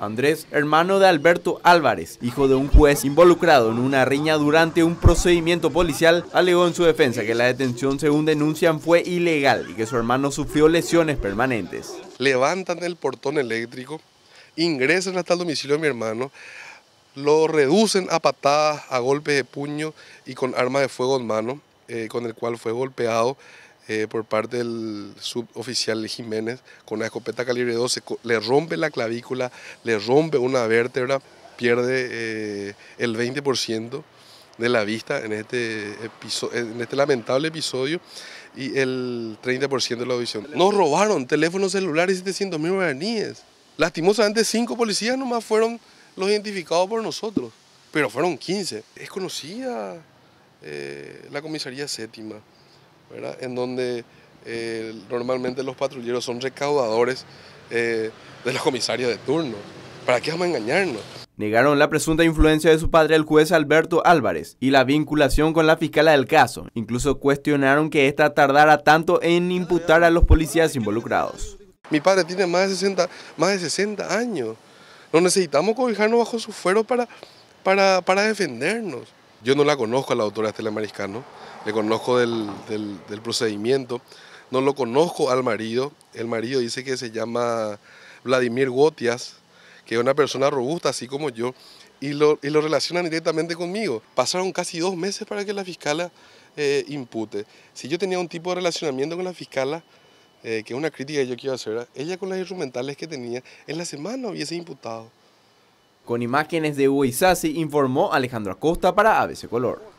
Andrés, hermano de Alberto Álvarez, hijo de un juez involucrado en una riña durante un procedimiento policial, alegó en su defensa que la detención, según denuncian, fue ilegal y que su hermano sufrió lesiones permanentes. Levantan el portón eléctrico, ingresan hasta el domicilio de mi hermano, lo reducen a patadas, a golpes de puño y con arma de fuego en mano, eh, con el cual fue golpeado. Eh, por parte del suboficial Jiménez con una escopeta calibre 12, le rompe la clavícula, le rompe una vértebra, pierde eh, el 20% de la vista este en este, lamentable episodio y el 30% de la audición. Nos robaron teléfonos celulares y 700 mil guaraníes. Lastimosamente, cinco policías nomás fueron los identificados por nosotros, pero fueron 15. Es conocida eh, la comisaría séptima en donde eh, normalmente los patrulleros son recaudadores eh, de los comisarios de turno. ¿Para qué vamos a engañarnos? Negaron la presunta influencia de su padre el juez Alberto Álvarez y la vinculación con la fiscal del caso. Incluso cuestionaron que ésta tardara tanto en imputar a los policías involucrados. Mi padre tiene más de 60, más de años. No necesitamos cobijarnos bajo su fuero para, para, para defendernos. Yo no la conozco a la doctora Estela Mariscano le conozco del, procedimiento. No lo conozco al marido. El marido dice que se llama Vladimir Gotias, que es una persona robusta, así como yo, y lo, relacionan directamente conmigo. Pasaron casi dos meses para que la fiscala eh, impute. Si yo tenía un tipo de relacionamiento con la fiscala, eh, que es una crítica que yo quiero hacer, ella con las instrumentales que tenía, en la semana hubiese imputado. Con imágenes de Hugo Isasi informó Alejandro Acosta para ABC Color.